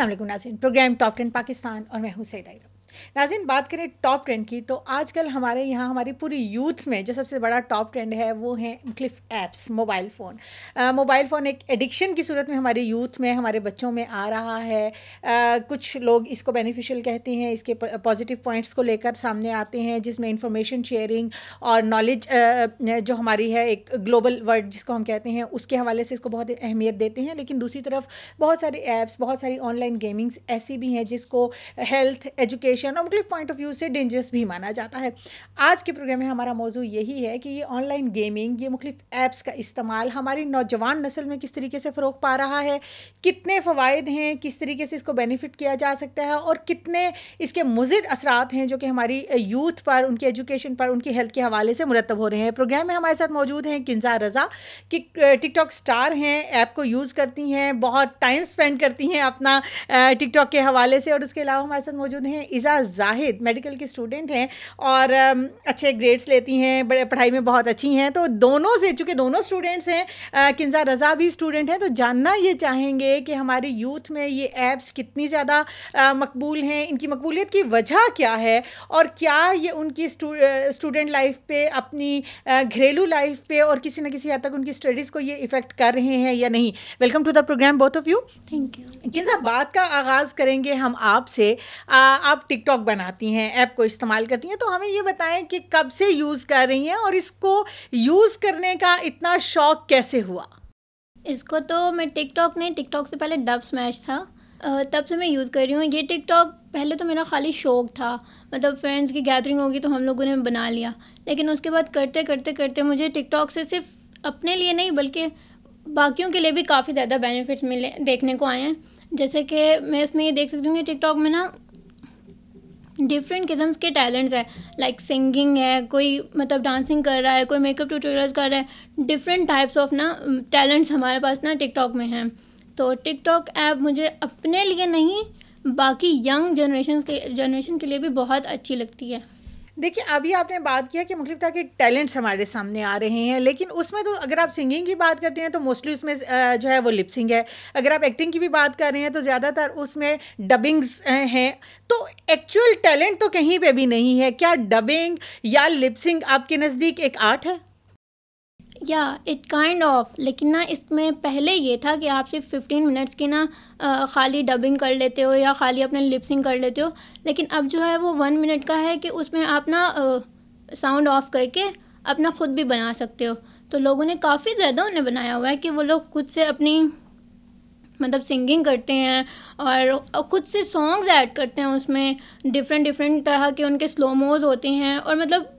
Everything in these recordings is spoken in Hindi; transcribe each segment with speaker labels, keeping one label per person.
Speaker 1: असल नाजिन प्रोग्राम टॉप टेन पाकिस्तान और मैं हूँ सैद नाजिन बात करें टॉप ट्रेंड की तो आजकल हमारे यहाँ हमारी पूरी यूथ में जो सबसे बड़ा टॉप ट्रेंड है वो है क्लिफ apps mobile phone mobile phone एक एडिक्शन की सूरत में हमारे यूथ में हमारे बच्चों में आ रहा है आ, कुछ लोग इसको बेनिफिशियल कहते हैं इसके पॉजिटिव पॉइंट्स को लेकर सामने आते हैं जिसमें इंफॉर्मेशन शेयरिंग और नॉलेज जो हमारी है एक ग्लोबल वर्ल्ड जिसको हम कहते हैं उसके हवाले से इसको बहुत अहमियत देते हैं लेकिन दूसरी तरफ बहुत सारे ऐप्स बहुत सारी ऑनलाइन गेमिंग्स ऐसी भी हैं जिसको health education economic point of view से डेंजरस भी माना जाता है आज के प्रोग्राम में हमारा मौजू यही है कि ये ऑनलाइन गेमिंग ये मुख्तफ ऐप्स का इस्तेमाल हमारी नौजवान नस्ल में किस तरीके से फ़रोग पा रहा है कितने फ़वाद हैं किस तरीके से इसको बेनिफिट किया जा सकता है और कितने इसके मुजिर असरात हैं जो कि हमारी यूथ पर उनकी एजुकेशन पर उनकी हेल्थ के हवाले से मुरतब हो रहे हैं प्रोग्राम में हमारे साथ मौजूद हैं किन्जा रज़ा कि टिकटॉक स्टार हैं ऐप को यूज़ करती हैं बहुत टाइम स्पेंड करती हैं अपना टिकटॉक के हवाले से और उसके अलावा हमारे साथ मौजूद हैं इज़ा फ़ातिहा जाहिद मेडिकल की स्टूडेंट हैं और अच्छे ग्रेड्स लेती हैं बड़े पढ़ाई में बहुत अच्छी हैं तो दोनों से चूँकि दोनों स्टूडेंट्स हैं किन्जा रज़ा भी स्टूडेंट हैं तो जानना ये चाहेंगे कि हमारे यूथ में ये ऐप्स कितनी ज़्यादा मकबूल हैं इनकी मकबूलियत की वजह क्या है और क्या ये उनकी स्टूडेंट लाइफ पे अपनी घरेलू लाइफ पे और किसी न किसी हद तक उनकी स्टडीज़ को ये इफ़ेक्ट कर रहे हैं या नहीं welcome to the program both of you thank you Kinza बात का आगाज़ करेंगे हम आपसे आप टिक टिकटॉक बनाती हैं ऐप को इस्तेमाल करती हैं तो हमें ये बताएं कि कब से यूज़ कर रही हैं
Speaker 2: और इसको यूज़ करने का इतना शौक कैसे हुआ इसको तो मैं टिकटॉक नहीं टिकटॉक से पहले डब स्मैश था तब से मैं यूज़ कर रही हूँ ये टिकटॉक पहले तो मेरा खाली शौक था मतलब फ्रेंड्स की गैदरिंग होगी तो हम लोगों ने बना लिया लेकिन उसके बाद करते करते करते मुझे टिकटॉक से सिर्फ अपने लिए नहीं बल्कि बाकियों के लिए भी काफ़ी ज़्यादा बेनिफिट्स मिले देखने को आए हैं जैसे कि मैं इसमें ये देख सकती हूँ कि टिकटॉक में ना डिफरेंट किस्म के टैलेंट्स है लाइक like सिंगिंग है कोई मतलब डांसिंग कर रहा है कोई मेकअप ट्यूटोरियल्स कर रहा है डिफरेंट टाइप्स ऑफ ना टैलेंट्स हमारे पास ना टिकटॉक में हैं तो टिकटॉक ऐप मुझे अपने लिए नहीं बाकी यंग जनरेशन के जनरेशन के लिए भी बहुत अच्छी लगती है देखिए अभी आपने बात किया कि मुख्तलिफ तरह के
Speaker 1: टैलेंट्स हमारे सामने आ रहे हैं लेकिन उसमें तो अगर आप सिंगिंग की बात करते हैं तो मोस्टली उसमें जो है वो लिपसिंग है अगर आप एक्टिंग की भी बात कर रहे हैं तो ज़्यादातर उसमें डबिंग्स हैं तो एक्चुअल टैलेंट तो कहीं पे भी नहीं है क्या डबिंग या लिपसिंग आपके नज़दीक एक आर्ट है
Speaker 2: या इट काइंड ऑफ लेकिन ना इसमें पहले ये था कि आप सिर्फ फिफ्टीन मिनट्स की ना खाली डबिंग कर लेते हो या खाली अपने लिपसिंग कर लेते हो लेकिन अब जो है वो वन मिनट का है कि उसमें आप ना साउंड ऑफ करके अपना ख़ुद भी बना सकते हो तो लोगों ने काफ़ी ज़्यादा उन्हें बनाया हुआ है कि वो लोग खुद से अपनी मतलब सिंगिंग करते हैं और ख़ुद से सॉन्ग्स ऐड करते हैं उसमें डिफरेंट डिफरेंट तरह के उनके स्लोमोज होते हैं और मतलब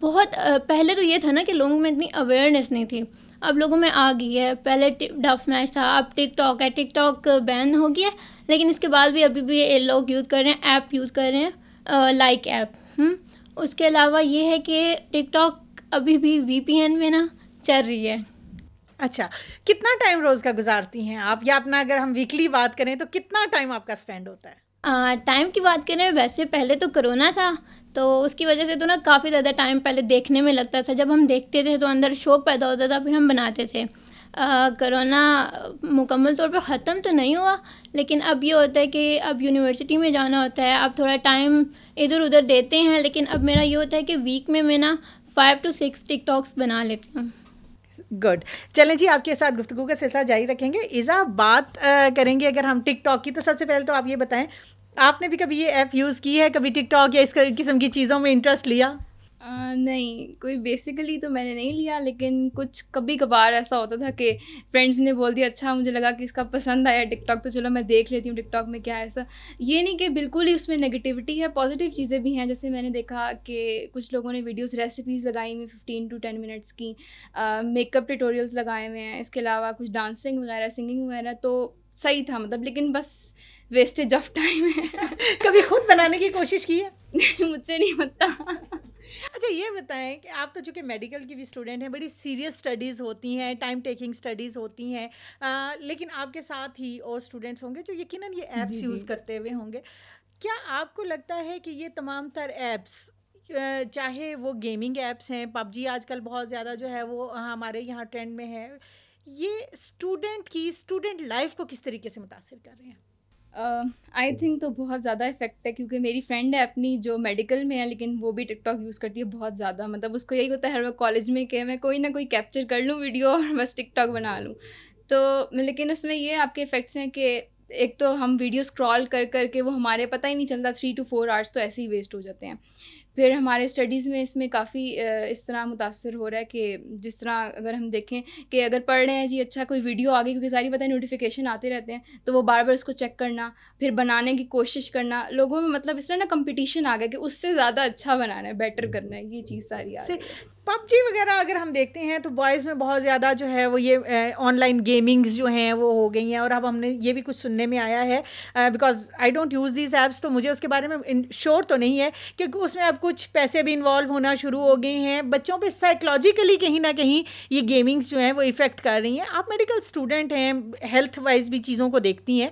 Speaker 2: बहुत पहले तो ये था ना कि लोगों में इतनी अवेयरनेस नहीं थी अब लोगों में आ गई है पहले डब स्मैश था अब टिकटॉक है टिकटॉक बैन हो गया लेकिन इसके बाद भी अभी भी ये लोग यूज़ कर रहे हैं ऐप यूज़ कर रहे हैं लाइक ऐप हम्म। उसके अलावा ये है कि टिकटॉक अभी भी वीपीएन में ना चल रही है अच्छा कितना टाइम
Speaker 1: रोज़ का गुजारती हैं आप या अपना अगर हम वीकली बात करें तो कितना टाइम आपका स्पेंड होता है
Speaker 2: टाइम की बात करें वैसे पहले तो करोना था तो उसकी वजह से तो ना काफ़ी ज़्यादा टाइम पहले देखने में लगता था जब हम देखते थे तो अंदर शो पैदा होता था फिर हम बनाते थे कोरोना मुकम्मल तौर पर ख़त्म तो नहीं हुआ लेकिन अब ये होता है कि अब यूनिवर्सिटी में जाना होता है अब थोड़ा टाइम इधर उधर देते हैं लेकिन अब मेरा ये होता है कि वीक में मैं ना फ़ाइव टू सिक्स टिकटॉक्स बना लेती हूँ गुड चलें जी आपके साथ गुफ्तु का सिलसिला
Speaker 1: जारी रखेंगे इज़ा बात आ, करेंगे अगर हम टिकटॉक की तो सबसे पहले तो आप ये बताएं आपने भी कभी ये ऐप यूज़ की है कभी टिकटॉक या इस किस्म की चीज़ों में इंटरेस्ट लिया
Speaker 3: नहीं कोई बेसिकली तो मैंने नहीं लिया लेकिन कुछ कभी कभार ऐसा होता था कि फ्रेंड्स ने बोल दिया अच्छा मुझे लगा कि इसका पसंद आया टिकटॉक तो चलो मैं देख लेती हूँ टिकटॉक में क्या है ऐसा ये नहीं कि बिल्कुल ही उसमें नेगेटिविटी है पॉजिटिव चीज़ें भी हैं जैसे मैंने देखा कि कुछ लोगों ने वीडियोज़ रेसिपीज़ लगाई हुई फिफ्टीन टू टेन मिनट्स की मेकअप ट्यूटोरियल्स लगाए हुए हैं इसके अलावा कुछ डांसिंग वगैरह सिंगिंग वगैरह तो सही था मतलब लेकिन बस वेस्टेज ऑफ टाइम है कभी खुद बनाने की कोशिश की है मुझसे नहीं बनता अच्छा ये बताएं कि
Speaker 1: आप तो चूँकि मेडिकल की भी स्टूडेंट हैं बड़ी सीरियस स्टडीज़ होती हैं टाइम टेकिंग स्टडीज़ होती हैं लेकिन आपके साथ ही और स्टूडेंट्स होंगे जो यकीन ये ऐप्स यूज़ करते हुए होंगे क्या आपको लगता है कि ये तमाम तर ऐप्स चाहे वो गेमिंग ऐप्स हैं पबजी आजकल बहुत ज़्यादा जो है वो हमारे यहाँ ट्रेंड में है ये स्टूडेंट की स्टूडेंट लाइफ को किस तरीके से मुतासर कर रहे हैं
Speaker 3: आई uh, थिंक तो बहुत ज़्यादा इफेक्ट है क्योंकि मेरी फ्रेंड है अपनी जो मेडिकल में है लेकिन वो भी टिकटॉक यूज़ करती है बहुत ज़्यादा मतलब उसको यही होता है हर वक्त कॉलेज में कि मैं कोई ना कोई कैप्चर कर लूँ वीडियो और बस टिकटॉक बना लूँ तो लेकिन उसमें ये आपके इफ़ेक्ट्स हैं कि एक तो हम वीडियो स्क्रॉल कर करके वो हमारे पता ही नहीं चलता थ्री टू फोर आवर्स तो ऐसे ही वेस्ट हो जाते हैं फिर हमारे स्टडीज़ में इसमें काफ़ी इस तरह मुतासर हो रहा है कि जिस तरह अगर हम देखें कि अगर पढ़ रहे हैं जी अच्छा कोई वीडियो आ गई क्योंकि सारी पता है नोटिफिकेशन आते रहते हैं तो वो बार बार उसको चेक करना फिर बनाने की कोशिश करना लोगों में मतलब इस तरह ना कंपटीशन आ गया कि उससे ज़्यादा अच्छा बनाना है बेटर हम्म, करना है ये हम्म, चीज़ हम्म। सारी आ गई पबजी वगैरह अगर हम देखते हैं तो बॉयज़ में बहुत ज़्यादा जो है वो ये ऑनलाइन गेमिंग्स
Speaker 1: जो हैं वो हो गई हैं और अब हमने ये भी कुछ सुनने में आया है because I don't use this apps तो मुझे उसके बारे में श्योर तो नहीं है क्योंकि उसमें अब कुछ पैसे भी इन्वॉल्व होना शुरू हो गए हैं बच्चों पर साइकोलॉजिकली कहीं ना कहीं ये गेमिंग्स जो हैं वो इफ़ेक्ट कर रही हैं आप मेडिकल स्टूडेंट हैं हेल्थ वाइज भी चीज़ों को देखती हैं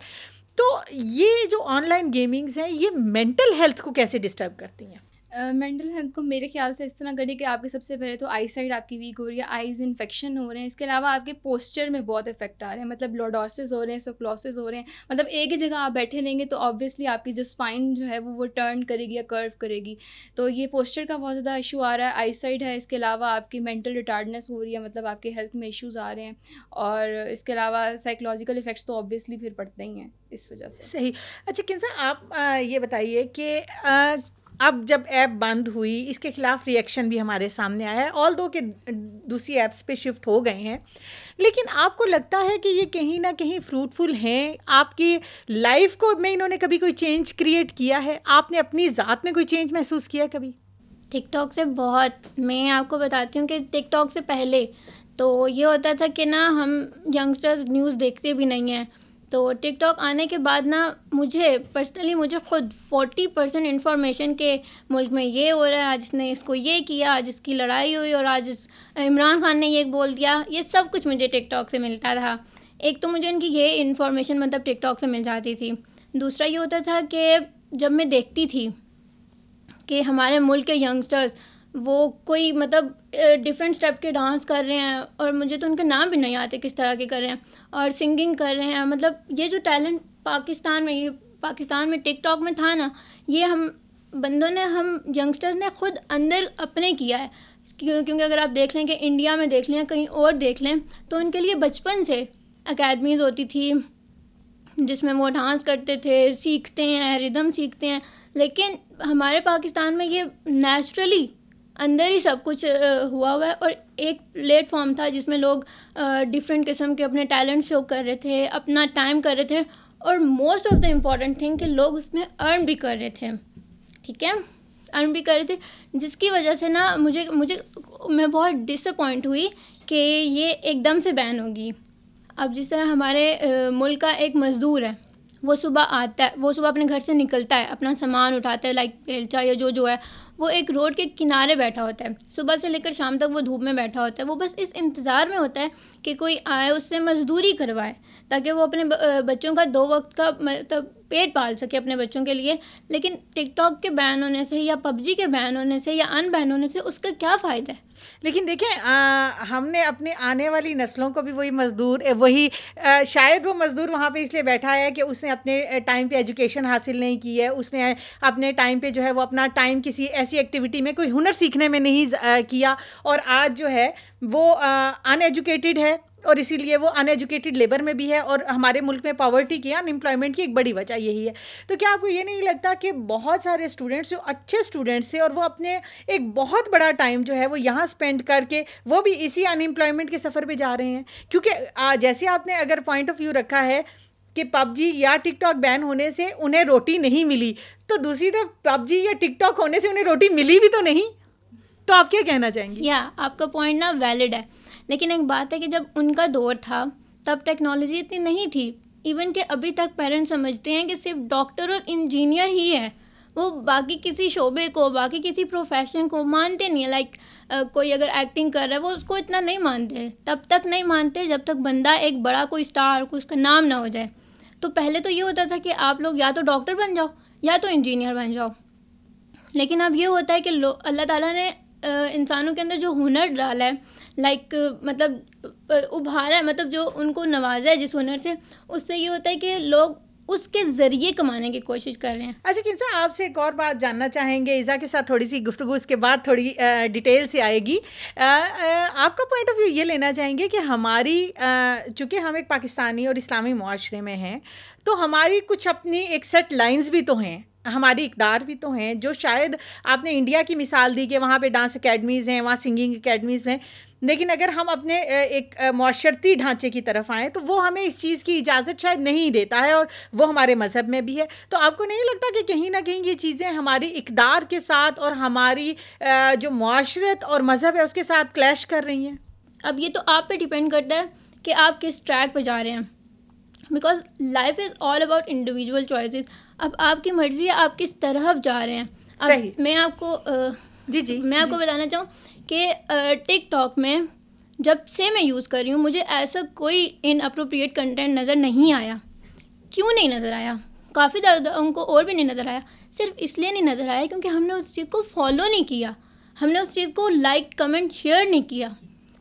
Speaker 1: तो ये जो ऑनलाइन गेमिंग्स हैं ये मेंटल हेल्थ को कैसे डिस्टर्ब करती हैं
Speaker 3: मेंटल हेल्थ को मेरे ख्याल से इस तरह करिए कि आपके सबसे पहले तो आई साइड आपकी वीक हो रही है आईज इन्फेक्शन हो रहे हैं इसके अलावा आपके पोस्चर में बहुत इफेक्ट आ रहे हैं मतलब लोडोसिस हो रहे हैं सोक्लोसिस हो रहे हैं मतलब एक ही जगह आप बैठे रहेंगे तो ऑब्वियसली आपकी जो स्पाइन जो है वो वो टर्न करेगी या कर्व करेगी तो ये पोस्चर का बहुत ज़्यादा इशू आ रहा है आई साइड है इसके अलावा आपकी मेंटल रिटार्डनेस हो रही है मतलब आपके हेल्थ में इशूज़ आ रहे हैं और इसके अलावा साइकोलॉजिकल इफेक्ट्स तो ऑब्वियसली फिर पड़ते ही हैं इस वजह से सही अच्छा किन्सा आप ये
Speaker 1: बताइए कि अब जब ऐप बंद हुई इसके खिलाफ रिएक्शन भी हमारे सामने आया है ऑल दो के दूसरी ऐप्स पे शिफ्ट हो गए हैं लेकिन आपको लगता है कि ये कहीं ना कहीं फ्रूटफुल हैं आपकी लाइफ को में इन्होंने कभी कोई चेंज क्रिएट
Speaker 2: किया है आपने अपनी ज़ात में कोई चेंज महसूस किया कभी टिकटॉक से बहुत मैं आपको बताती हूँ कि टिकटॉक से पहले तो ये होता था कि ना हम यंगस्टर्स न्यूज़ देखते भी नहीं हैं तो टिकटॉक आने के बाद ना मुझे पर्सनली मुझे खुद फोर्टी परसेंट इन्फॉर्मेशन के मुल्क में ये हो रहा है आज इसने इसको ये किया आज इसकी लड़ाई हुई और आज इमरान खान ने ये बोल दिया ये सब कुछ मुझे टिकटॉक से मिलता था एक तो मुझे इनकी ये इन्फॉर्मेशन मतलब टिकटॉक से मिल जाती थी दूसरा ये होता था कि जब मैं देखती थी कि हमारे मुल्क के यंगस्टर्स वो कोई मतलब डिफरेंट स्टेप के डांस कर रहे हैं और मुझे तो उनके नाम भी नहीं आते किस तरह के कर रहे हैं और सिंगिंग कर रहे हैं मतलब ये जो टैलेंट पाकिस्तान में ये पाकिस्तान में टिकटॉक में था ना ये हम बंदों ने हम यंगस्टर्स ने खुद अंदर अपने किया है क्यों क्योंकि अगर आप देख लें कि इंडिया में देख लें कहीं और देख लें तो उनके लिए बचपन से अकेडमीज़ होती थी जिसमें वो डांस करते थे सीखते हैं रिदम सीखते हैं लेकिन हमारे पाकिस्तान में ये नेचुरली अंदर ही सब कुछ हुआ हुआ है और एक प्लेटफॉर्म था जिसमें लोग डिफरेंट किस्म के अपने टैलेंट शो कर रहे थे अपना टाइम कर रहे थे और most of the important thing कि लोग उसमें अर्न भी कर रहे थे ठीक है अर्न भी कर रहे थे जिसकी वजह से ना मुझे मुझे मैं बहुत डिसअपॉइंट हुई कि ये एकदम से बैन होगी अब जिस तरह हमारे मुल्क का एक मज़दूर है वो सुबह आता है वो सुबह अपने घर से निकलता है अपना सामान उठाता है लाइक बेलचा या जो जो है वो एक रोड के किनारे बैठा होता है सुबह से लेकर शाम तक वो धूप में बैठा होता है वो बस इस इंतज़ार में होता है कि कोई आए उससे मजदूरी करवाए ताकि वो अपने बच्चों का दो वक्त का मतलब पेट पाल सके अपने बच्चों के लिए लेकिन टिकटॉक के बैन होने से या पबजी के बैन होने से या अनबैन होने से उसका क्या फ़ायदा है लेकिन देखें हमने अपने आने वाली नस्लों को भी वही मज़दूर वही
Speaker 1: शायद वो मज़दूर वहाँ पे इसलिए बैठा है कि उसने अपने टाइम पे एजुकेशन हासिल नहीं की है उसने अपने टाइम पे जो है वो अपना टाइम किसी ऐसी एक्टिविटी में कोई हुनर सीखने में नहीं किया और आज जो है वो अनएजुकेटेड है और इसीलिए वो अनएजुकेटेड लेबर में भी है और हमारे मुल्क में पॉवर्टी की अनएम्प्लॉयमेंट की एक बड़ी वजह यही है तो क्या आपको ये नहीं लगता कि बहुत सारे स्टूडेंट्स जो अच्छे स्टूडेंट्स थे और वो अपने एक बहुत बड़ा टाइम जो है वो यहाँ स्पेंड करके वो भी इसी अनएम्प्लॉयमेंट के सफ़र पर जा रहे हैं क्योंकि जैसे आपने अगर पॉइंट ऑफ व्यू रखा है कि पबजी या टिकटॉक बैन होने से उन्हें रोटी नहीं मिली तो दूसरी तरफ पबजी या टिकटॉक होने से उन्हें रोटी मिली भी तो नहीं तो आप क्या कहना चाहेंगे
Speaker 2: या yeah, आपका पॉइंट ना वैलिड है लेकिन एक बात है कि जब उनका दौर था तब टेक्नोलॉजी इतनी नहीं थी इवन कि अभी तक पेरेंट्स समझते हैं कि सिर्फ डॉक्टर और इंजीनियर ही है वो बाकी किसी शोबे को बाकी किसी प्रोफेशन को मानते नहीं like, लाइक कोई अगर एक्टिंग कर रहा है वो उसको इतना नहीं मानते तब तक नहीं मानते जब तक बंदा एक बड़ा कोई स्टार को उसका नाम ना हो जाए तो पहले तो ये होता था कि आप लोग या तो डॉक्टर बन जाओ या तो इंजीनियर बन जाओ लेकिन अब ये होता है कि अल्लाह ताला ने इंसानों के अंदर जो हुनर डाला है लाइक मतलब उभारा है मतलब जो उनको नवाजा है जिस हुनर से उससे ये होता है कि लोग उसके ज़रिए कमाने की कोशिश कर रहे हैं अच्छा किन्सा आपसे एक और बात जानना चाहेंगे ईज़ा के साथ थोड़ी सी गुफ्तु उसके बाद थोड़ी आ, डिटेल से आएगी
Speaker 1: आ, आ, आपका पॉइंट ऑफ व्यू ये लेना चाहेंगे कि हमारी चूँकि हम एक पाकिस्तानी और इस्लामी माशरे में हैं तो हमारी कुछ अपनी एक सेट लाइन्स भी तो हैं हमारी इकदार भी तो हैं जो शायद आपने इंडिया की मिसाल दी कि वहाँ पे डांस अकेडमीज़ हैं वहाँ सिंगिंग अकेडमीज़ हैं लेकिन अगर हम अपने एक माशरती ढांचे की तरफ आएँ तो वो हमें इस चीज़ की इजाज़त शायद नहीं देता है और वो हमारे मज़हब में भी है तो आपको नहीं लगता कि कहीं ना कहीं ये चीज़ें हमारी इकदार के साथ और हमारी जो माशरत और मज़हब है
Speaker 2: उसके साथ क्लैश कर रही हैं अब ये तो आप पे डिपेंड करता है कि आप किस ट्रैक पर जा रहे हैं because life is all about individual choices अब आपकी मर्ज़ी है आप किस तरफ जा रहे हैं अब मैं आपको आ, जी जी मैं आपको बताना चाहूँ कि टिकटॉक में जब से मैं यूज़ कर रही हूँ मुझे ऐसा कोई इन अप्रोप्रिएट कंटेंट नज़र नहीं आया क्यों नहीं नज़र आया काफ़ी ज़्यादा उनको और भी नहीं नज़र आया सिर्फ इसलिए नहीं नज़र आया क्योंकि हमने उस चीज़ को फॉलो नहीं किया हमने उस चीज़ को लाइक कमेंट शेयर नहीं किया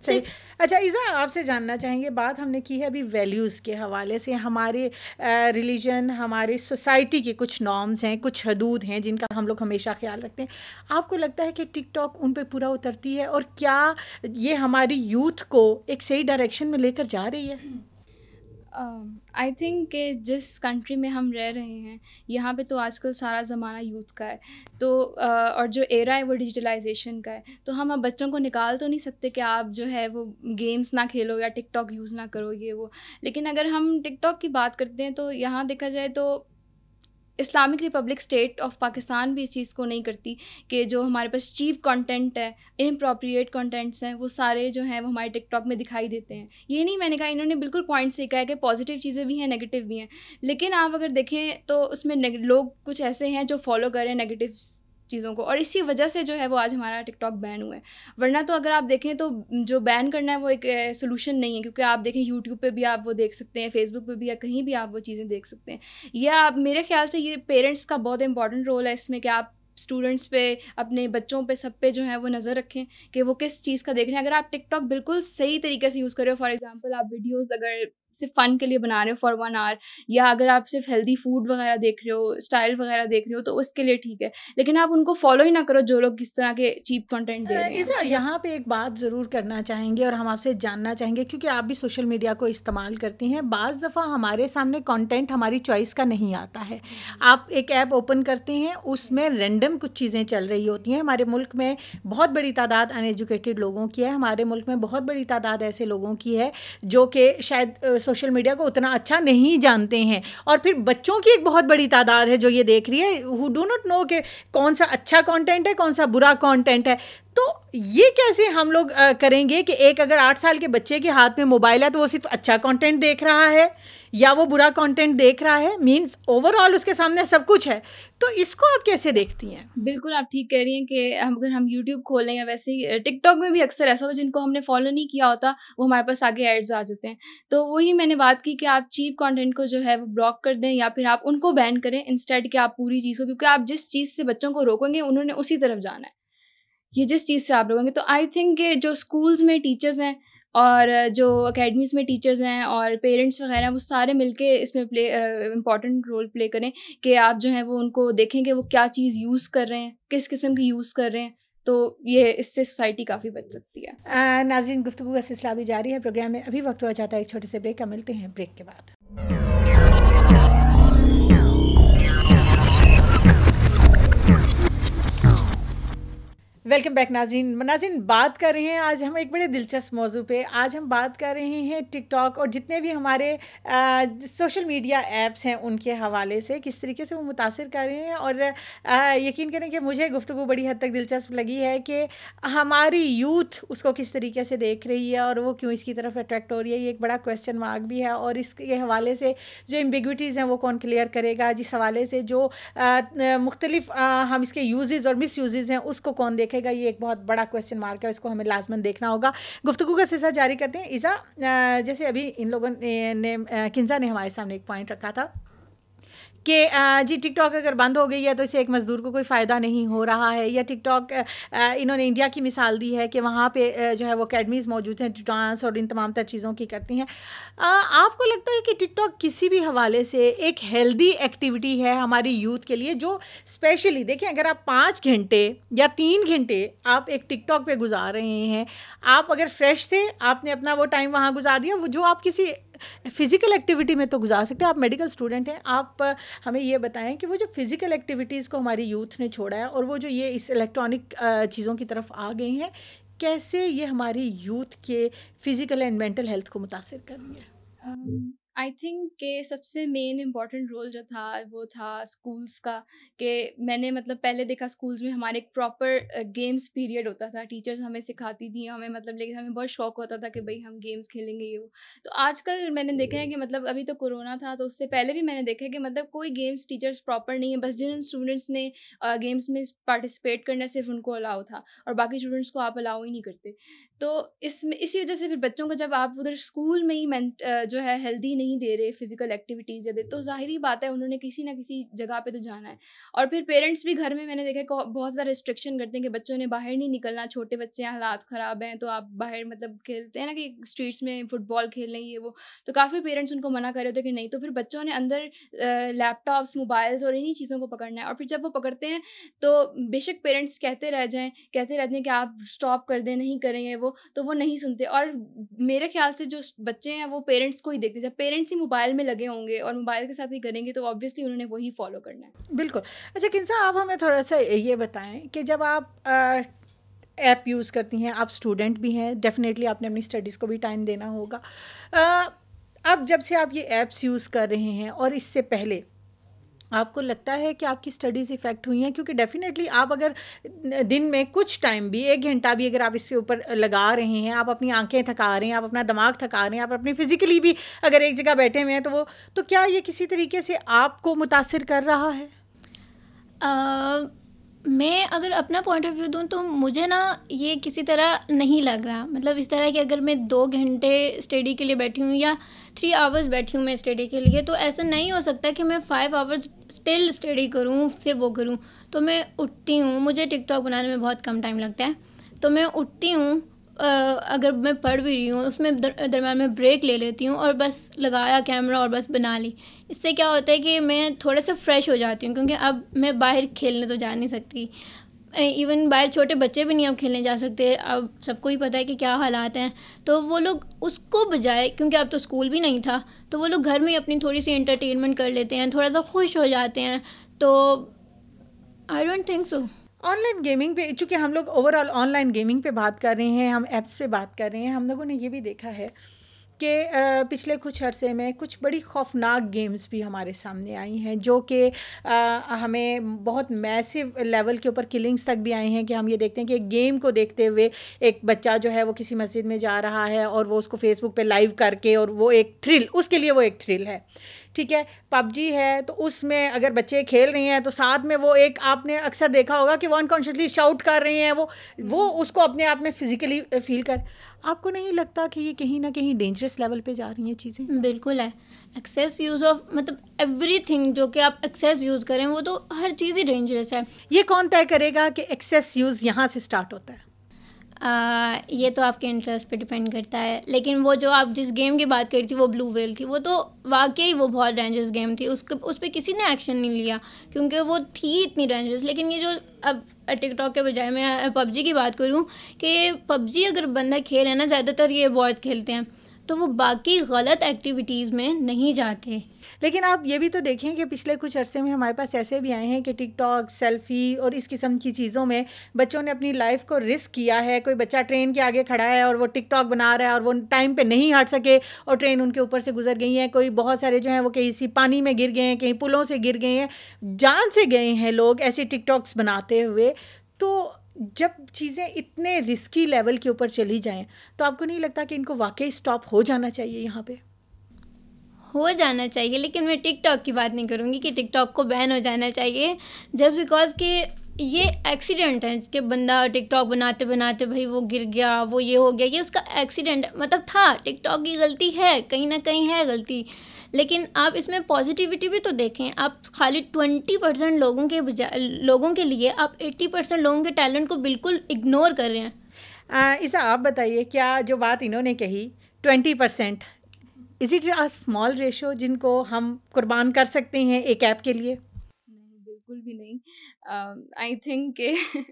Speaker 2: सही अच्छा ईज़ा आपसे जानना चाहेंगे बात हमने की है अभी वैल्यूज़
Speaker 1: के हवाले से हमारे रिलीजन हमारे सोसाइटी के कुछ नॉर्म्स हैं कुछ हदूद हैं जिनका हम लोग हमेशा ख्याल रखते हैं आपको लगता है कि टिकटॉक उन पर पूरा उतरती है और क्या ये हमारी यूथ को एक सही डायरेक्शन में लेकर जा रही है
Speaker 3: आई uh, थिंक के जिस कंट्री में हम रह रहे हैं यहाँ पे तो आजकल सारा ज़माना यूथ का है तो uh, और जो एरा है वो डिजिटलाइजेशन का है तो हम अब बच्चों को निकाल तो नहीं सकते कि आप जो है वो गेम्स ना खेलो या टिकटॉक यूज़ ना करो ये वो लेकिन अगर हम टिकटॉक की बात करते हैं तो यहाँ देखा जाए तो Islamic republic state of Pakistan भी इस चीज़ को नहीं करती कि जो हमारे पास चीप कंटेंट है इनप्रोप्रिएट कंटेंट्स हैं वो सारे जो हैं वो हमारे टिकटॉक में दिखाई देते हैं ये नहीं मैंने कहा इन्होंने बिल्कुल पॉइंट से कहा है कि पॉजिटिव चीज़ें भी हैं नेगेटिव भी हैं लेकिन आप अगर देखें तो उसमें लोग कुछ ऐसे हैं जो फॉलो करें नेगेटिव चीज़ों को और इसी वजह से जो है वो आज हमारा टिकटॉक बैन हुआ है वरना तो अगर आप देखें तो जो बैन करना है वो एक सोल्यूशन नहीं है क्योंकि आप देखें यूट्यूब पर भी आप वो देख सकते हैं फेसबुक पर भी या कहीं भी आप वो चीज़ें देख सकते हैं यह आप मेरे ख्याल से ये पेरेंट्स का बहुत इंपॉर्टेंट रोल है इसमें कि आप स्टूडेंट्स पे अपने बच्चों पे सब पे जो है वो नज़र रखें कि वो किस चीज़ का देख रहे हैं अगर आप टिकटॉक बिल्कुल सही तरीके से यूज़ करें फॉर एग्जांपल आप वीडियोस अगर सिर्फ फन के लिए बना रहे हो फॉर वन आवर या अगर आप सिर्फ हेल्दी फूड वगैरह देख रहे हो स्टाइल वगैरह देख रहे हो तो उसके लिए ठीक है लेकिन आप उनको फॉलो ही ना करो जो लोग किस तरह के चीप कंटेंट दे रहे हैं यहाँ पे
Speaker 1: एक बात ज़रूर करना चाहेंगे और हम आपसे जानना चाहेंगे क्योंकि आप भी सोशल मीडिया को इस्तेमाल करती हैं बाज़ दफ़ा हमारे सामने कॉन्टेंट हमारी चॉइस का नहीं आता है हम्म। आप एक ऐप ओपन करते हैं उसमें रेंडम कुछ चीज़ें चल रही होती हैं हमारे मुल्क में बहुत बड़ी तादाद अनएजुकेटेड लोगों की है हमारे मुल्क में बहुत बड़ी तादाद ऐसे लोगों की है जो कि शायद सोशल मीडिया को उतना अच्छा नहीं जानते हैं और फिर बच्चों की एक बहुत बड़ी तादाद है जो ये देख रही है हु डू नॉट नो कि कौन सा अच्छा कॉन्टेंट है कौन सा बुरा कॉन्टेंट है तो ये कैसे हम लोग करेंगे कि एक अगर आठ साल के बच्चे के हाथ में मोबाइल है तो वो सिर्फ अच्छा कॉन्टेंट देख रहा है या वो बुरा कंटेंट देख रहा है मींस ओवरऑल उसके सामने सब कुछ है तो इसको
Speaker 3: आप कैसे देखती हैं बिल्कुल आप ठीक कह रही हैं कि अगर हम यूट्यूब खोलें या वैसे ही टिकटॉक में भी अक्सर ऐसा होता है जिनको हमने फॉलो नहीं किया होता वो हमारे पास आगे एड्स आ जाते हैं तो वही मैंने बात की कि आप चीप कॉन्टेंट को जो है वो ब्लॉक कर दें या फिर आप उनको बैन करें इंस्टेड कि आप पूरी चीज़ को क्योंकि आप जिस चीज़ से बच्चों को रोकेंगे उन्होंने उसी तरफ जाना है ये जिस चीज़ से आप रोकेंगे तो आई थिंक जो स्कूल्स में टीचर्स हैं और जो अकेडमीज़ में टीचर्स हैं और पेरेंट्स वगैरह वो सारे मिलके इसमें प्ले इम्पॉर्टेंट रोल प्ले करें कि आप जो है वो उनको देखें कि वो क्या चीज़ यूज़ कर रहे हैं किस किस्म की यूज़ कर रहे हैं तो ये इससे सोसाइटी काफ़ी बच सकती है नाजरीन गुफ्तु का सिलसिला भी जारी है प्रोग्राम
Speaker 1: में अभी वक्त हो जाता है एक छोटे से ब्रेक का मिलते हैं ब्रेक के बाद वेलकम बैक नाजीन नाजीन बात कर रहे हैं आज हम एक बड़े दिलचस्प मौजू पे आज हम बात कर रहे हैं टिकटॉक और जितने भी हमारे आ, सोशल मीडिया ऐप्स हैं उनके हवाले से किस तरीके से वो मुतासर कर रहे हैं और आ, यकीन करें कि मुझे गुफ्तु बड़ी हद तक दिलचस्प लगी है कि हमारी यूथ उसको किस तरीके से देख रही है और वो क्यों इसकी तरफ अट्रैक्ट हो रही है ये एक बड़ा क्वेश्चन मार्क भी है और इसके हवाले से जो एम्बिगटीज़ हैं वो कौन क्लियर करेगा जिस हवाले से जो मुख्तलिफ हम इसके यूज़ और मिस हैं उसको कौन देखेगा रहेगा ये एक बहुत बड़ा क्वेश्चन मार्क है इसको हमें लाजमन देखना होगा गुफ्तु का सिलसिला जारी करते हैं ईज़ा जैसे अभी इन लोगों ने, ने किन्जा ने हमारे सामने एक पॉइंट रखा था कि जी टिकटॉक अगर बंद हो गई है तो इसे एक मज़दूर को कोई फ़ायदा नहीं हो रहा है या टिकटॉक इन्होंने इंडिया की मिसाल दी है कि वहाँ पे जो है वो अकेडमीज़ मौजूद हैं डांस और इन तमाम तर चीज़ों की करती हैं आपको लगता है कि टिकटॉक किसी भी हवाले से एक हेल्दी एक्टिविटी है हमारी यूथ के लिए जो स्पेशली देखें अगर आप पाँच घंटे या तीन घंटे आप एक टिकटॉक पर गुजार रहे हैं आप अगर फ्रेश थे आपने अपना वो टाइम वहाँ गुजार दिया वो जो आप किसी फिज़िकल एक्टिविटी में तो गुजार सकते हैं आप मेडिकल स्टूडेंट हैं आप हमें ये बताएं कि वो जो फिज़िकल एक्टिविटीज़ को हमारी यूथ ने छोड़ा है और वो जो ये इस इलेक्ट्रॉनिक चीज़ों की तरफ आ गई हैं कैसे ये हमारी यूथ के फ़िज़िकल एंड मेंटल हेल्थ को मुतासर कर रही
Speaker 3: है um, आई थिंक के सबसे मेन इम्पॉर्टेंट रोल जो था वो था स्कूल्स का कि मैंने मतलब पहले देखा स्कूल्स में हमारे एक प्रॉपर गेम्स पीरियड होता था टीचर्स हमें सिखाती थी हमें मतलब लेकिन हमें बहुत शौक होता था कि भाई हम गेम्स खेलेंगे ये वो तो आजकल मैंने देखा है हम्म। कि मतलब अभी तो कोरोना था तो उससे पहले भी मैंने देखा है कि मतलब कोई गेम्स टीचर्स प्रॉपर नहीं है बस जिन स्टूडेंट्स ने गेम्स में पार्टिसिपेट करना सिर्फ उनको अलाउ था और बाकी स्टूडेंट्स को आप अलाउ ही नहीं करते तो इसमें इसी वजह से फिर बच्चों को जब आप उधर स्कूल में ही जो है हेल्दी नहीं दे रहे फिजिकल एक्टिविटीज़ या दे तो जाहिर बात है उन्होंने किसी ना किसी जगह पे तो जाना है और फिर पेरेंट्स भी घर में मैंने देखा है बहुत ज़्यादा रिस्ट्रिक्शन करते हैं कि बच्चों ने बाहर नहीं निकलना छोटे बच्चे हैं हालात ख़राब हैं तो आप बाहर मतलब खेलते हैं ना कि स्ट्रीट्स में फुटबॉल खेलने ये वो तो काफ़ी पेरेंट्स उनको मना कर रहे होते कि नहीं तो फिर बच्चों ने अंदर लैपटॉप्स मोबाइल्स और इन्हीं चीज़ों को पकड़ना है और फिर जब वो पकड़ते हैं तो बेशक पेरेंट्स कहते रह जाएँ कहते रहते हैं कि आप स्टॉप कर दें नहीं करेंगे वो तो वो नहीं सुनते और मेरे ख्याल से जो बच्चे हैं वो पेरेंट्स को ही देखते जब पेरेंट्स ही मोबाइल में लगे होंगे और मोबाइल के साथ ही करेंगे तो ऑब्वियसली उन्होंने वही फॉलो करना है बिल्कुल अच्छा किन्सा
Speaker 1: आप हमें थोड़ा सा ये बताएं कि जब आप ऐप यूज़ करती हैं आप स्टूडेंट भी हैं डेफिनेटली आपने अपनी स्टडीज़ को भी टाइम देना होगा अब जब से आप ये ऐप्स यूज़ कर रहे हैं और इससे पहले आपको लगता है कि आपकी स्टडीज़ इफ़ेक्ट हुई हैं क्योंकि डेफ़िनेटली आप अगर दिन में कुछ टाइम भी एक घंटा भी अगर आप इसके ऊपर लगा रहे हैं आप अपनी आंखें थका रहे हैं आप अपना दिमाग थका रहे हैं आप अपनी फ़िज़िकली भी अगर एक जगह बैठे
Speaker 2: हुए हैं तो वो तो क्या ये किसी तरीके से आपको मुतासर कर रहा है uh... मैं अगर अपना पॉइंट ऑफ व्यू दूँ तो मुझे ना ये किसी तरह नहीं लग रहा मतलब इस तरह कि अगर मैं दो घंटे स्टडी के लिए बैठी हूँ या थ्री आवर्स बैठी हूँ मैं स्टडी के लिए तो ऐसा नहीं हो सकता कि मैं फ़ाइव आवर्स स्टिल स्टडी करूँ फिर वो करूँ तो मैं उठती हूँ मुझे टिकटॉक बनाने में बहुत कम टाइम लगता है तो मैं उठती हूँ अगर मैं पढ़ भी रही हूँ उसमें दरम्यान में ब्रेक ले लेती हूँ और बस लगाया कैमरा और बस बना ली इससे क्या होता है कि मैं थोड़ा सा फ्रेश हो जाती हूँ क्योंकि अब मैं बाहर खेलने तो जा नहीं सकती इवन बाहर छोटे बच्चे भी नहीं अब खेलने जा सकते अब सबको ही पता है कि क्या हालात हैं तो वो लोग उसको बजाय क्योंकि अब तो स्कूल भी नहीं था तो वो लोग घर में अपनी थोड़ी सी इंटरटेनमेंट कर लेते हैं थोड़ा सा खुश हो जाते हैं तो I don't think so online gaming पे चूँकि हम लोग ओवरऑल ऑनलाइन गेमिंग पे बात कर रहे हैं
Speaker 1: हम ऐप्स पे बात कर रहे हैं हम लोगों ने ये भी देखा है कि पिछले कुछ अरसे में कुछ बड़ी खौफनाक गेम्स भी हमारे सामने आई हैं जो कि हमें बहुत मैसिव लेवल के ऊपर किलिंग्स तक भी आई हैं कि हम ये देखते हैं कि एक गेम को देखते हुए एक बच्चा जो है वो किसी मस्जिद में जा रहा है और वो उसको फेसबुक पे लाइव करके और वो एक थ्रिल उसके लिए वो एक थ्रिल है ठीक है पबजी है तो उसमें अगर बच्चे खेल रहे हैं तो साथ में वो एक आपने अक्सर देखा होगा कि वो अनकॉन्शियसली शाउट कर रहे हैं वो वो उसको अपने आप में फिज़िकली
Speaker 2: फील कर आपको नहीं लगता कि ये कहीं ना कहीं डेंजरस लेवल पे जा रही हैं चीज़ें बिल्कुल है एक्सेस यूज़ ऑफ मतलब एवरीथिंग जो कि आप एक्सेस यूज़ करें वो तो हर चीज़ ही डेंजरस है ये कौन तय करेगा कि एक्सेस यूज़ यहाँ से स्टार्ट होता है आ, ये तो आपके इंटरेस्ट पे डिपेंड करता है लेकिन वो जो आप जिस गेम की बात करी थी वो ब्लू वेल थी वो तो वाकई वो बहुत डेंजरस गेम थी उसके उस पर किसी ने एक्शन नहीं लिया क्योंकि वो थी इतनी डेंजरस लेकिन ये जो अब टिकटॉक के बजाय मैं पबजी की बात करूँ कि पबजी अगर बंदा खेल है ना ज़्यादातर ये बहुत खेलते हैं तो वो बाकी गलत एक्टिविटीज़ में नहीं जाते लेकिन आप ये भी तो देखें कि पिछले कुछ अरसे में हमारे पास ऐसे भी आए हैं कि टिकटॉक
Speaker 1: सेल्फी और इस किस्म की चीज़ों में बच्चों ने अपनी लाइफ को रिस्क किया है कोई बच्चा ट्रेन के आगे खड़ा है और वो टिकटॉक बना रहा है और वो टाइम पे नहीं हट सके और ट्रेन उनके ऊपर से गुजर गई है कोई बहुत सारे जो हैं वो कहीं सी पानी में गिर गए हैं कहीं पुलों से गिर गए हैं जान से गए हैं लोग ऐसे टिकटॉक्स बनाते हुए तो जब चीज़ें इतने रिस्की लेवल के ऊपर चली
Speaker 2: जाएं तो आपको नहीं लगता कि इनको वाकई स्टॉप हो जाना चाहिए यहाँ पे हो जाना चाहिए लेकिन मैं टिकटॉक की बात नहीं करूँगी कि टिकटॉक को बैन हो जाना चाहिए जस्ट बिकॉज कि ये एक्सीडेंट है कि बंदा टिकटॉक बनाते बनाते भाई वो गिर गया वो ये हो गया ये उसका एक्सीडेंट मतलब था टिकटॉक की गलती है कहीं ना कहीं है गलती लेकिन आप इसमें पॉजिटिविटी भी तो देखें आप खाली ट्वेंटी परसेंट लोगों के लोगों के लिए आप एट्टी परसेंट लोगों के टैलेंट को बिल्कुल इग्नोर कर रहे हैं आ, आप
Speaker 1: बताइए क्या जो बात इन्होंने कही twenty percent is it a small ratio जिनको हम कुर्बान कर सकते हैं एक ऐप के लिए नहीं
Speaker 3: बिल्कुल भी नहीं आई थिंक के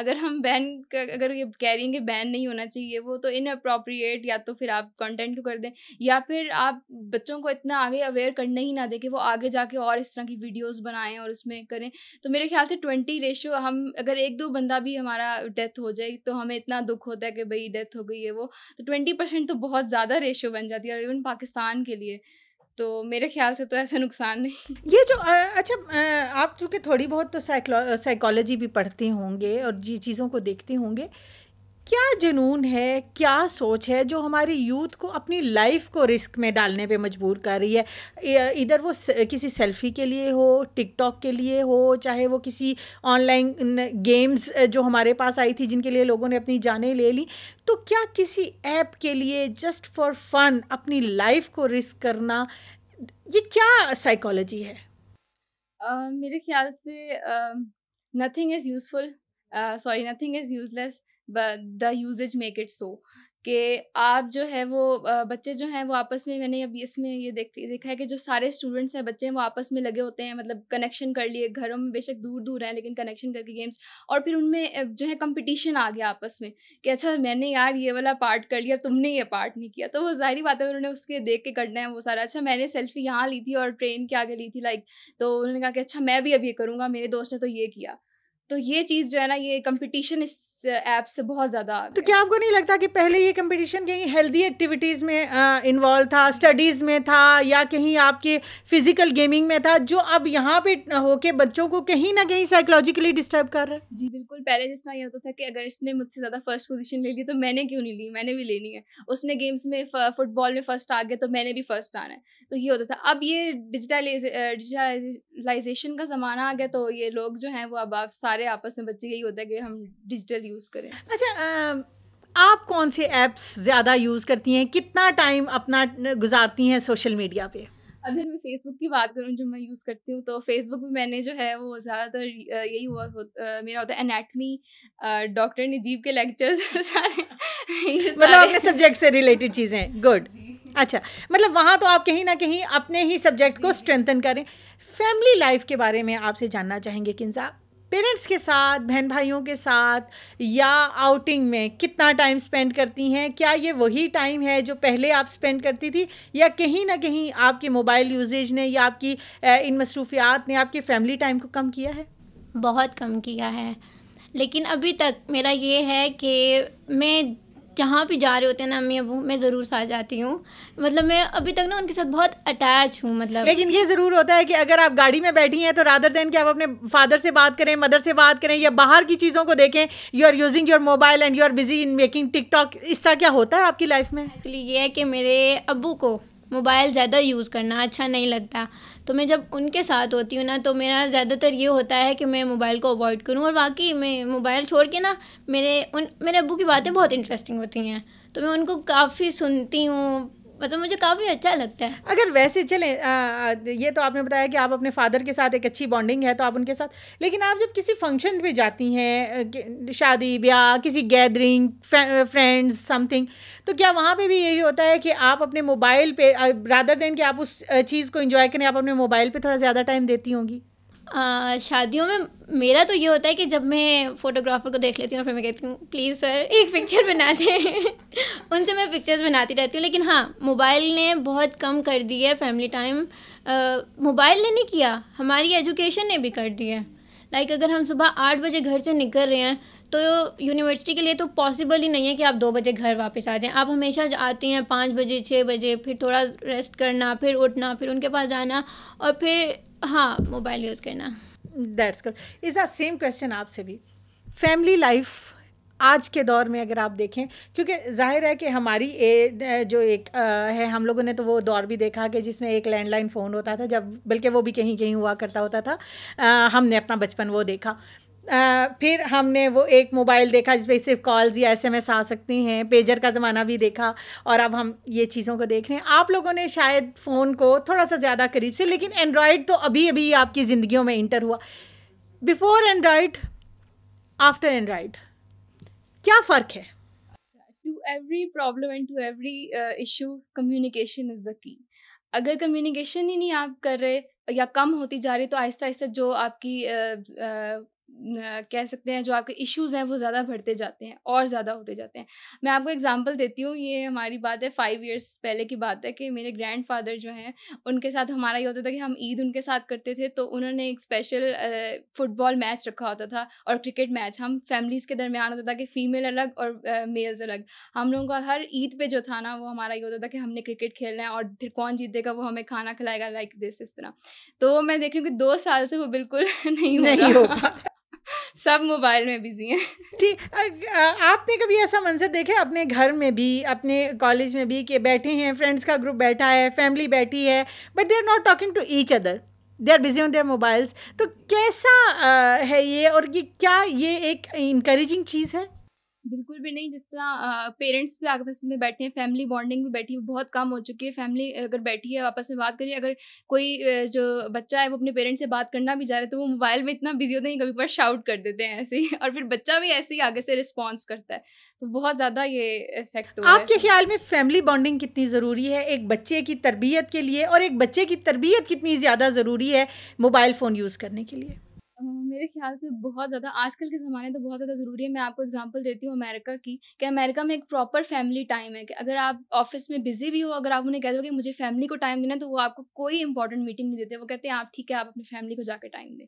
Speaker 3: अगर हम बैन अगर ये कह रही हैं कि बैन नहीं होना चाहिए वो तो इनअप्रोप्रिएट या तो फिर आप कंटेंट को कर दें या फिर आप बच्चों को इतना आगे अवेयर करने ही ना दें कि वो आगे जाके और इस तरह की वीडियोस बनाएं और उसमें करें तो मेरे ख्याल से ट्वेंटी रेशियो हम अगर एक दो बंदा भी हमारा डेथ हो जाए तो हमें इतना दुख होता है कि भाई डेथ हो गई है वो तो ट्वेंटी परसेंट तो बहुत ज़्यादा रेशियो बन जाती है और इवन पाकिस्तान के लिए तो मेरे ख्याल से तो ऐसा नुकसान नहीं
Speaker 1: ये जो आ, अच्छा आ, आप चूँकि थोड़ी बहुत तो साइकोलॉजी भी पढ़ते होंगे और जी चीज़ों को देखते होंगे क्या जुनून है क्या सोच है जो हमारी यूथ को अपनी लाइफ को रिस्क में डालने पे मजबूर कर रही है इधर वो किसी सेल्फी के लिए हो टिकटॉक के लिए हो चाहे वो किसी ऑनलाइन गेम्स जो हमारे पास आई थी जिनके लिए लोगों ने अपनी जानें ले ली तो क्या किसी ऐप के लिए जस्ट फॉर फन अपनी लाइफ को रिस्क करना ये क्या साइकोलॉजी है
Speaker 3: uh, मेरे ख्याल से nothing is useful sorry nothing is useless the usages make it so कि आप जो है वो बच्चे जो हैं वो आपस में मैंने अभी इसमें ये देख देखा है कि जो सारे स्टूडेंट्स हैं बच्चे हैं वो आपस में लगे होते हैं मतलब कनेक्शन कर लिए घरों में बेशक दूर दूर हैं लेकिन कनेक्शन करके गेम्स और फिर उनमें जो है कंपटीशन आ गया आपस में कि अच्छा मैंने यार ये वाला पार्ट कर लिया तुमने ये पार्ट नहीं किया तो वो जाहिर बात है उन्होंने उसके देख के करना है वो सारा अच्छा मैंने सेल्फी यहाँ ली थी और ट्रेन के आगे ली थी लाइक तो उन्होंने कहा कि अच्छा मैं भी अब ये करूँगा मेरे दोस्त ने तो ये किया तो ये चीज़ जो है ना ये कंपटीशन इस ऐप से बहुत ज़्यादा तो क्या आपको नहीं लगता कि
Speaker 1: पहले ये कंपटीशन कहीं हेल्दी एक्टिविटीज़ में इन्वॉल्व था स्टडीज़ में था या कहीं आपके फिजिकल गेमिंग में था जो अब यहाँ पे होके बच्चों को कहीं ना कहीं साइकोलॉजिकली डिस्टर्ब कर रहा है
Speaker 3: जी बिल्कुल पहले जिस तरह ये होता था कि अगर इसने मुझसे ज़्यादा फर्स्ट पोजिशन ले ली तो मैंने क्यों नहीं ली मैंने भी लेनी है उसने गेम्स में फुटबॉल में फर्स्ट आ गया तो मैंने भी फर्स्ट आना है तो ये होता था अब ये डिजिटलाइज डिजिटलाइजेशन का ज़माना आ गया तो ये लोग जो हैं वो अब आप सारे आपस में बच्चे यही होता है कि हम डिजिटल यूज़ करें
Speaker 1: अच्छा आ... आप कौन से एप्स ज़्यादा यूज़ करती हैं कितना टाइम अपना गुजारती हैं सोशल मीडिया पे
Speaker 3: अगर मैं फेसबुक की बात करूँ जो मैं यूज़ करती हूँ तो फेसबुक में मैंने जो है वो ज़्यादातर यही हुआ हो, मेरा होता है एनाटमी डॉक्टर नजीब के लेक्चर्स मतलब अपने सब्जेक्ट
Speaker 1: से रिलेटेड चीज़ें गुड अच्छा मतलब वहाँ तो आप कहीं ना कहीं अपने ही सब्जेक्ट को स्ट्रेंथन करें फैमिली लाइफ के बारे में आपसे जानना चाहेंगे किन साहब पेरेंट्स के साथ बहन भाइयों के साथ या आउटिंग में कितना टाइम स्पेंड करती हैं क्या ये वही टाइम है जो पहले आप स्पेंड करती थी या कहीं ना कहीं आपके मोबाइल यूजेज ने या आपकी इन मसरूफियात ने आपके फैमिली टाइम को कम किया है बहुत
Speaker 2: कम किया है लेकिन अभी तक मेरा ये है कि मैं जहाँ भी जा रहे होते हैं ना अम्मी अबू मैं ज़रूर साथ जाती हूँ मतलब मैं अभी तक ना उनके साथ बहुत अटैच हूँ मतलब लेकिन ये ज़रूर होता है कि अगर आप गाड़ी में बैठी हैं तो रादर देन कि आप अपने फादर से बात करें
Speaker 1: मदर से बात करें या बाहर की चीज़ों को देखें you are using your mobile and you are busy in making TikTok
Speaker 2: इसका क्या होता है आपकी लाइफ में एक्चुअली ये है कि मेरे अबू को मोबाइल ज़्यादा यूज़ करना अच्छा नहीं लगता तो मैं जब उनके साथ होती हूँ ना तो मेरा ज़्यादातर ये होता है कि मैं मोबाइल को अवॉइड करूँ और बाकी मैं मोबाइल छोड़ के ना मेरे उन मेरे अबू की बातें बहुत इंटरेस्टिंग होती हैं तो मैं उनको काफ़ी सुनती हूँ मतलब मुझे काफ़ी अच्छा लगता है अगर वैसे चलें
Speaker 1: ये तो आपने बताया कि आप अपने फादर के साथ एक अच्छी बॉन्डिंग है तो आप उनके साथ लेकिन आप जब किसी फंक्शन पे जाती हैं शादी ब्याह किसी गैदरिंग फ्रेंड्स समथिंग तो क्या वहाँ पे भी यही होता है कि आप अपने मोबाइल पे रादर देन कि आप उस
Speaker 2: चीज़ को इन्जॉय करें आप अपने मोबाइल पर थोड़ा ज़्यादा टाइम देती होंगी शादियों में मेरा तो ये होता है कि जब मैं फोटोग्राफर को देख लेती हूँ फिर मैं कहती हूँ प्लीज़ सर एक पिक्चर बना दें उनसे मैं पिक्चर्स बनाती रहती हूँ लेकिन हाँ मोबाइल ने बहुत कम कर दी है फैमिली टाइम मोबाइल ने नहीं किया हमारी एजुकेशन ने भी कर दी है लाइक अगर हम सुबह आठ बजे घर से निकल रहे हैं तो यूनिवर्सिटी के लिए तो पॉसिबल ही नहीं है कि आप दो बजे घर वापस आ जाएं आप हमेशा आती हैं पाँच बजे छः बजे फिर थोड़ा रेस्ट करना फिर उठना फिर उनके पास जाना और फिर हाँ मोबाइल यूज़ करना that's good is same
Speaker 1: question आपसे भी फैमिली लाइफ आज के दौर में अगर आप देखें क्योंकि जाहिर है कि हमारी ए, जो एक आ, है हम लोगों ने तो वो दौर भी देखा कि जिसमें एक लैंडलाइन फ़ोन होता था जब बल्कि वो भी कहीं कहीं हुआ करता होता था आ, हमने अपना बचपन वो देखा फिर हमने वो एक मोबाइल देखा जिसपे सिर्फ कॉल्स या एसएमएस आ सकती हैं पेजर का ज़माना भी देखा और अब हम ये चीज़ों को देख रहे हैं आप लोगों ने शायद फ़ोन को थोड़ा सा ज़्यादा करीब से लेकिन एंड्रॉयड तो अभी अभी आपकी ज़िंदगियों में इंटर हुआ बिफोर एंड्रॉयड आफ्टर एंड्रॉयड क्या फ़र्क है
Speaker 3: to every problem and to every issue communication is the key अगर कम्युनिकेशन ही नहीं आप कर रहे या कम होती जा रही तो आहिस्ता आहिस्ता जो आपकी कह सकते हैं जो आपके इश्यूज हैं वो ज़्यादा बढ़ते जाते हैं और ज़्यादा होते जाते हैं मैं आपको एग्जांपल देती हूँ ये हमारी बात है फाइव इयर्स पहले की बात है कि मेरे ग्रैंडफादर जो हैं उनके साथ हमारा ये होता था कि हम ईद उनके साथ करते थे तो उन्होंने एक स्पेशल फुटबॉल मैच रखा होता था और क्रिकेट मैच हम फैमिलीज़ के दरमियान होता था कि फ़ीमेल अलग और मेल्स अलग हम लोगों का हर ईद पर जो था ना वो हमारा ये होता था कि हमने क्रिकेट खेलना है और फिर कौन जीतेगा वो हमें खाना खिलाएगा लाइक दिस इस तरह तो मैं देख रही हूँ कि दो साल से वो बिल्कुल नहीं हो रहा सब मोबाइल में बिजी हैं ठीक आपने कभी ऐसा मंजर देखा अपने घर
Speaker 1: में भी अपने कॉलेज में भी कि बैठे हैं फ्रेंड्स का ग्रुप बैठा है फैमिली बैठी है but they are not talking to each other they are busy on their mobiles तो कैसा आ, है ये और ये क्या ये एक इंकरेजिंग चीज़ है
Speaker 3: बिल्कुल भी नहीं जिस तरह पेरेंट्स भी आपस में बैठे हैं फैमिली बॉन्डिंग भी बैठी है बहुत कम हो चुकी है फैमिली अगर बैठी है आपस में बात करिए अगर कोई जो बच्चा है वो अपने पेरेंट्स से बात करना भी जा रहा है तो वो मोबाइल में इतना बिजी होते हैं कभी बार शाउट कर देते हैं ऐसे ही और फिर बच्चा भी ऐसे ही आगे से रिस्पॉन्स करता है तो बहुत ज़्यादा ये इफेक्ट हो आपके ख्याल
Speaker 1: में फैमिली बॉन्डिंग कितनी ज़रूरी है एक बच्चे की तरबियत के लिए और एक बच्चे की तरबियत कितनी ज़्यादा ज़रूरी है मोबाइल फ़ोन यूज़ करने के लिए
Speaker 3: मेरे ख्याल से बहुत ज़्यादा आजकल के ज़माने तो बहुत ज़्यादा ज़रूरी है मैं आपको एग्जांपल देती हूँ अमेरिका की कि अमेरिका में एक प्रॉपर फैमिली टाइम है कि अगर आप ऑफिस में बिजी भी हो अगर आप उन्हें कह दो कि मुझे फैमिली को टाइम देना तो वो आपको कोई इंपॉर्टेंट मीटिंग नहीं देते वो कहते हैं आप ठीक है आप अपनी फैमिली को जाकर टाइम दें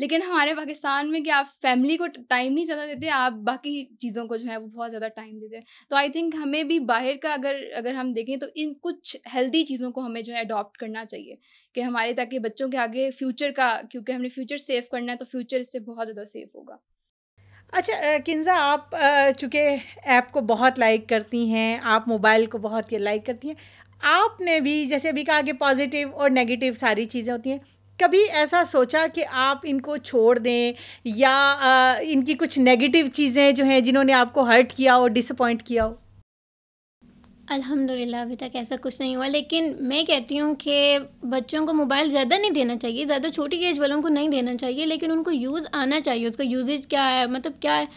Speaker 3: लेकिन हमारे पाकिस्तान में कि आप फैमिली को टाइम नहीं ज़्यादा देते आप बाकी चीज़ों को जो है वो बहुत ज़्यादा टाइम देते हैं तो आई थिंक हमें भी बाहर का अगर अगर हम देखें तो इन कुछ हेल्दी चीज़ों को हमें जो है अडॉप्ट करना चाहिए कि हमारे ताकि बच्चों के आगे फ्यूचर का क्योंकि हमने फ्यूचर सेव करना है तो फ्यूचर इससे बहुत ज़्यादा सेफ़ होगा
Speaker 1: अच्छा किन्जा आप चूँकि ऐप को बहुत लाइक करती हैं आप मोबाइल को बहुत ये लाइक करती हैं आपने भी जैसे अभी कहा कि पॉजिटिव और नेगेटिव सारी चीज़ें होती हैं कभी ऐसा सोचा कि आप इनको छोड़ दें या आ, इनकी कुछ नेगेटिव चीज़ें जो हैं जिन्होंने आपको हर्ट किया हो डिसअपॉइंट किया हो
Speaker 2: अल्हम्दुलिल्लाह अभी तक ऐसा कुछ नहीं हुआ लेकिन मैं कहती हूँ कि बच्चों को मोबाइल ज़्यादा नहीं देना चाहिए ज़्यादा छोटी एज वालों को नहीं देना चाहिए लेकिन उनको यूज़ आना चाहिए उसका यूजेज क्या है मतलब क्या है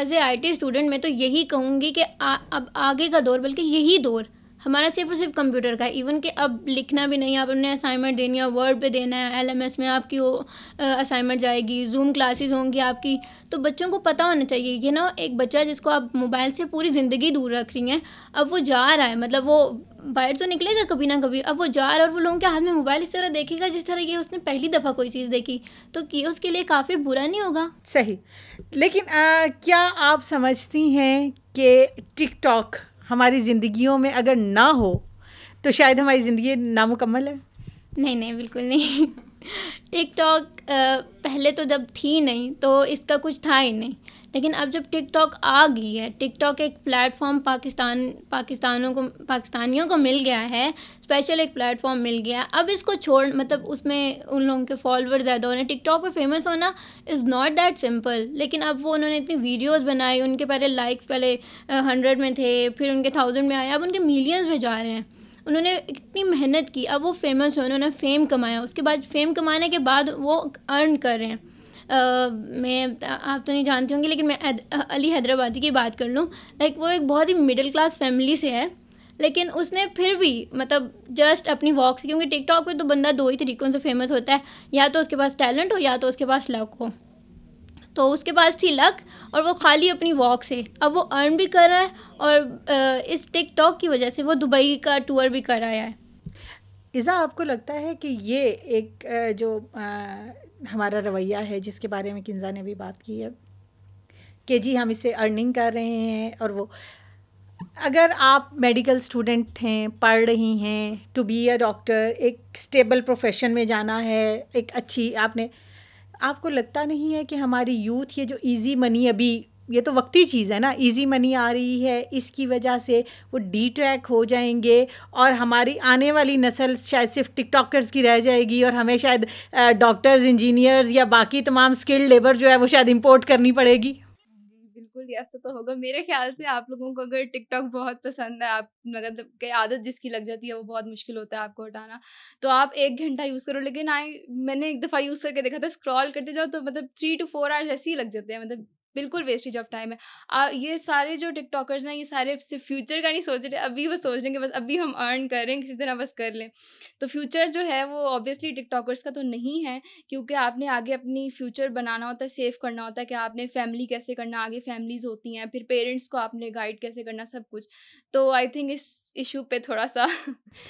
Speaker 2: as a I T student मैं तो यही कहूँगी कि अब आगे का दौर बल्कि यही दौर हमारा सिर्फ और सिर्फ कंप्यूटर का है इवन कि अब लिखना भी नहीं आप हमने असाइनमेंट देनी है वर्ड पे देना है एलएमएस में आपकी वो असाइनमेंट जाएगी जूम क्लासेस होंगी आपकी तो बच्चों को पता होना चाहिए ये ना एक बच्चा जिसको आप मोबाइल से पूरी ज़िंदगी दूर रख रही हैं अब वो जा रहा है मतलब वो बाहर तो निकलेगा कभी ना कभी अब वो जा रहा है और वो लोगों के हाथ में मोबाइल इस तरह देखेगा जिस तरह ये उसने पहली दफ़ा कोई चीज़ देखी तो ये उसके लिए काफ़ी बुरा नहीं होगा सही लेकिन आ, क्या आप समझती हैं कि टिकटॉक
Speaker 1: हमारी ज़िंदगियों में अगर ना हो तो शायद हमारी ज़िंदगी नामुकम्मल है
Speaker 2: नहीं नहीं बिल्कुल नहीं टिकटॉक पहले तो जब थी नहीं तो इसका कुछ था ही नहीं लेकिन अब जब टिकटॉक आ गई है टिकटॉक एक प्लेटफॉर्म पाकिस्तान पाकिस्तानों को पाकिस्तानियों को मिल गया है स्पेशल एक प्लेटफॉर्म मिल गया अब इसको छोड़ मतलब उसमें उन लोगों के फॉलोअर ज़्यादा हो रहे हैं टिकटॉक पे फेमस होना इज़ नॉट दैट सिंपल लेकिन अब वो उन्होंने इतनी वीडियोस बनाई उनके पहले लाइक्स पहले हंड्रेड में थे फिर उनके थाउजेंड में आए अब उनके मिलियंस में जा रहे हैं उन्होंने इतनी मेहनत की अब वो फेमस हुए उन्होंने फ़ेम कमाया उसके बाद फ़ेम कमाने के बाद वो अर्न कर रहे हैं मैं आप तो नहीं जानती होंगी लेकिन मैं अली हैदराबादी की बात कर लूँ लाइक वो एक बहुत ही मिडिल क्लास फैमिली से है लेकिन उसने फिर भी मतलब जस्ट अपनी वॉक से क्योंकि टिकटॉक पे तो बंदा दो ही तरीक़ों से फेमस होता है या तो उसके पास टैलेंट हो या तो उसके पास लक हो तो उसके पास थी लक और वो खाली अपनी वॉक से अब वो अर्न भी कर रहा है और इस टिकटॉक की वजह से वो दुबई का टूर भी कर रहा है इज़ा आपको लगता
Speaker 1: है कि ये एक जो हमारा रवैया है जिसके बारे में किन्जा ने भी बात की है कि जी हम इसे अर्निंग कर रहे हैं और वो अगर आप मेडिकल स्टूडेंट हैं पढ़ रही हैं टू बी अ डॉक्टर एक स्टेबल प्रोफेशन में जाना है एक अच्छी आपने आपको लगता नहीं है कि हमारी यूथ ये जो इजी मनी अभी ये तो वक्ती चीज़ है ना इजी मनी आ रही है इसकी वजह से वो डी ट्रैक हो जाएंगे और हमारी आने वाली नस्ल शायद सिर्फ टिकटॉकर्स की रह जाएगी और हमें शायद डॉक्टर्स इंजीनियर्स या बाकी तमाम स्किल्ड लेबर जो है वो शायद इम्पोर्ट करनी पड़ेगी
Speaker 3: बिल्कुल ऐसा तो होगा मेरे ख्याल से आप लोगों को अगर टिकटॉक बहुत पसंद है आप मतलब कि आदत जिसकी लग जाती है वो बहुत मुश्किल होता है आपको हटाना तो आप एक घंटा यूज़ करो लेकिन आई मैंने एक दफ़ा यूज़ करके देखा था स्क्रॉल करते जाओ तो मतलब थ्री टू फोर आवर्स ऐसे ही लग जाते हैं मतलब बिल्कुल वेस्टेज ऑफ टाइम है आ, ये सारे जो टिकटॉकर्स हैं ये सारे सिर्फ फ्यूचर का नहीं सोच रहे अभी वो सोच रहे हैं कि बस अभी हम अर्न करें किसी तरह बस कर लें तो फ्यूचर जो है वो ऑब्वियसली टिकटॉकर्स का तो नहीं है क्योंकि आपने आगे अपनी फ्यूचर बनाना होता है सेव करना होता है कि आपने फैमिली कैसे करना आगे फैमिलीज होती हैं फिर पेरेंट्स को आपने गाइड कैसे करना सब कुछ तो आई थिंक इस इशू पे थोड़ा सा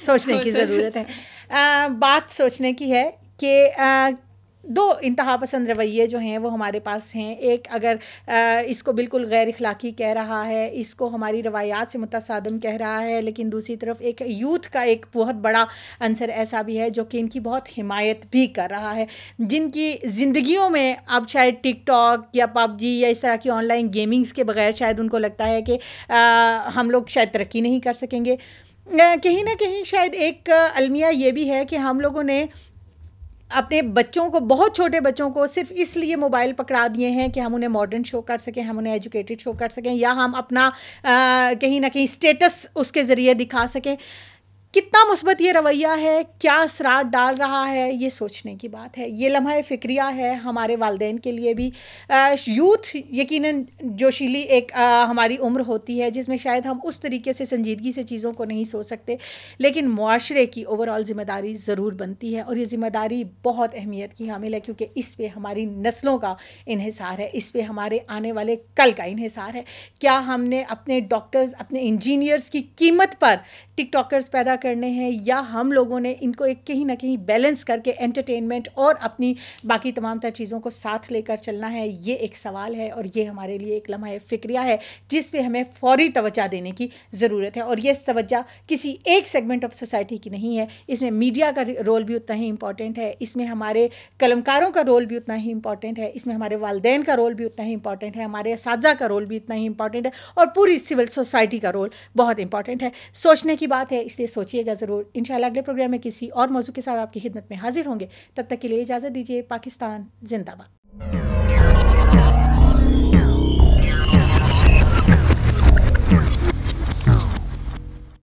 Speaker 3: सोचने की ज़रूरत है आ,
Speaker 1: बात सोचने की है कि दो इंतहा पसंद रवैये जो हैं वो हमारे पास हैं एक अगर आ, इसको बिल्कुल गैर अखलाक़ी कह रहा है इसको हमारी रवायात से मुतसादम कह रहा है लेकिन दूसरी तरफ एक यूथ का एक बहुत बड़ा अंसर ऐसा भी है जो कि इनकी बहुत हिमायत भी कर रहा है जिनकी ज़िंदगियों में अब शायद टिकटॉक या पबजी या इस तरह की ऑनलाइन गेमिंग्स के बगैर शायद उनको लगता है कि आ, हम लोग शायद तरक्की नहीं कर सकेंगे कहीं ना कहीं शायद एक अलमिया ये भी है कि हम लोगों ने अपने बच्चों को बहुत छोटे बच्चों को सिर्फ इसलिए मोबाइल पकड़ा दिए हैं कि हम उन्हें मॉडर्न शो कर सकें हम उन्हें एजुकेटेड शो कर सकें या हम अपना कहीं ना कहीं स्टेटस उसके ज़रिए दिखा सकें कितना मुस्बत ये रवैया है क्या असरात डाल रहा है ये सोचने की बात है ये लम्हा फ़िक्रिया है हमारे वालदेन के लिए भी यूथ यकीन जोशीली एक आ, हमारी उम्र होती है जिसमें शायद हम उस तरीके से संजीदगी से चीज़ों को नहीं सोच सकते लेकिन माशरे की ओवरऑल ज़िम्मेदारी ज़रूर बनती है और ये ज़िम्मेदारी बहुत अहमियत की हामिल है क्योंकि इस पर हमारी नस्लों का इहिसार है इस पर हमारे आने वाले कल का इहिसार है क्या हमने अपने डॉक्टर्स अपने इंजीनियर्स की कीमत पर टिकटॉकर्स पैदा करने हैं या हम लोगों ने इनको एक कहीं ना कहीं बैलेंस करके एंटरटेनमेंट और अपनी बाकी तमाम तर चीज़ों को साथ लेकर चलना है ये एक सवाल है और ये हमारे लिए एक लम्हा फ़िक्रिया है जिस पे हमें फौरी तोज्जा देने की ज़रूरत है और ये तोज्जा किसी एक सेगमेंट ऑफ सोसाइटी की नहीं है इसमें मीडिया का रोल भी उतना ही इंपॉर्टेंट है इसमें हमारे कलमकारों का रोल भी उतना ही इंपॉर्टेंट है इसमें हमारे वालदेन का रोल भी उतना ही इंपॉर्टेंट है हमारे इस का रोल भी इतना ही इंपॉर्टेंट है और पूरी सिविल सोसाइटी का रोल बहुत इंपॉर्टेंट है सोचने की बात है इसलिए सोचिएगा ज़रूर इन अगले प्रोग्राम में किसी और मौजू के साथ आपकी खिदमत में हाजिर होंगे तब तक के लिए इजाज़त दीजिए पाकिस्तान जिंदाबाद